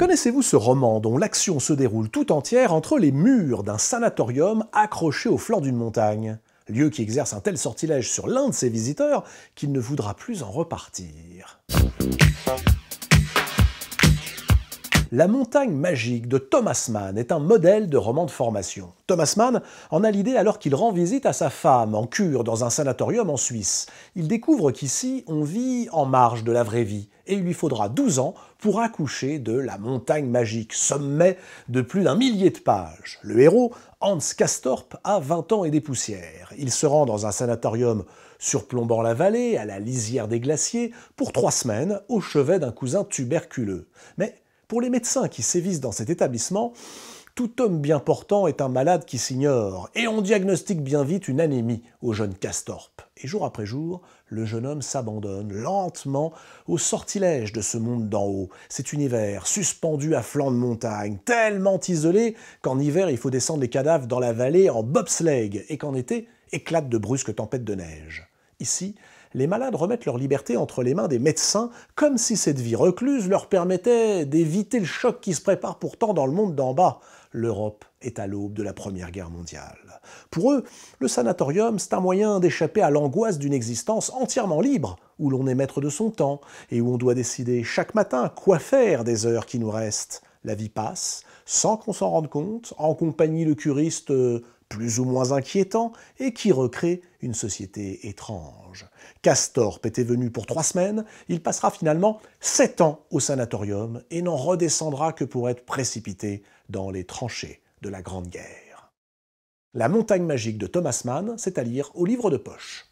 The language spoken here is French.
Connaissez-vous ce roman dont l'action se déroule tout entière entre les murs d'un sanatorium accroché au flanc d'une montagne Lieu qui exerce un tel sortilège sur l'un de ses visiteurs qu'il ne voudra plus en repartir. La montagne magique de Thomas Mann est un modèle de roman de formation. Thomas Mann en a l'idée alors qu'il rend visite à sa femme en cure dans un sanatorium en Suisse. Il découvre qu'ici, on vit en marge de la vraie vie et il lui faudra 12 ans pour accoucher de La montagne magique, sommet de plus d'un millier de pages. Le héros, Hans Castorp, a 20 ans et des poussières. Il se rend dans un sanatorium surplombant la vallée, à la lisière des glaciers, pour trois semaines, au chevet d'un cousin tuberculeux. Mais pour les médecins qui sévissent dans cet établissement, tout homme bien portant est un malade qui s'ignore, et on diagnostique bien vite une anémie au jeune Castorp. Et jour après jour, le jeune homme s'abandonne lentement au sortilège de ce monde d'en haut, cet univers suspendu à flanc de montagne, tellement isolé qu'en hiver il faut descendre les cadavres dans la vallée en bobsleigh, et qu'en été éclatent de brusques tempêtes de neige. Ici, les malades remettent leur liberté entre les mains des médecins, comme si cette vie recluse leur permettait d'éviter le choc qui se prépare pourtant dans le monde d'en bas. L'Europe est à l'aube de la Première Guerre mondiale. Pour eux, le sanatorium, c'est un moyen d'échapper à l'angoisse d'une existence entièrement libre, où l'on est maître de son temps, et où on doit décider chaque matin quoi faire des heures qui nous restent. La vie passe, sans qu'on s'en rende compte, en compagnie de curistes euh, plus ou moins inquiétant et qui recrée une société étrange. Castorp était venu pour trois semaines, il passera finalement sept ans au sanatorium et n'en redescendra que pour être précipité dans les tranchées de la Grande Guerre. La montagne magique de Thomas Mann, c'est à lire au livre de poche.